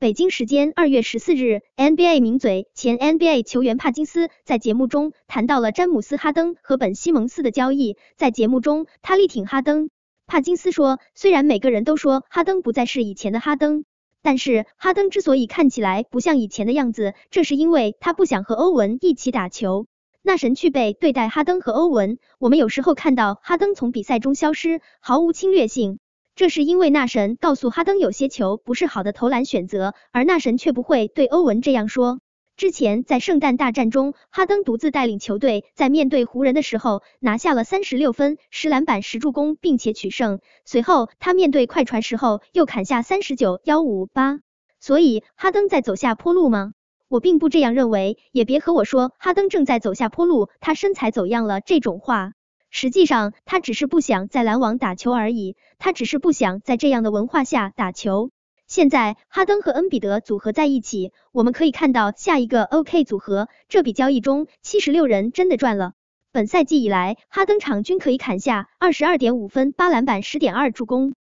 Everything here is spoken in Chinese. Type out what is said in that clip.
北京时间二月十四日，NBA 名嘴、前 NBA 球员帕金斯在节目中谈到了詹姆斯、哈登和本西蒙斯的交易。在节目中，他力挺哈登。帕金斯说，虽然每个人都说哈登不再是以前的哈登，但是哈登之所以看起来不像以前的样子，这是因为他不想和欧文一起打球。那神具备对待哈登和欧文，我们有时候看到哈登从比赛中消失，毫无侵略性。这是因为纳神告诉哈登有些球不是好的投篮选择，而纳神却不会对欧文这样说。之前在圣诞大战中，哈登独自带领球队在面对湖人的时候拿下了三十六分、十篮板、十助攻，并且取胜。随后他面对快船时候又砍下三十九幺五八。所以哈登在走下坡路吗？我并不这样认为，也别和我说哈登正在走下坡路，他身材走样了这种话。实际上，他只是不想在篮网打球而已。他只是不想在这样的文化下打球。现在，哈登和恩比德组合在一起，我们可以看到下一个 OK 组合。这笔交易中，七十六人真的赚了。本赛季以来，哈登场均可以砍下二十二点五分、八篮板、十点二助攻。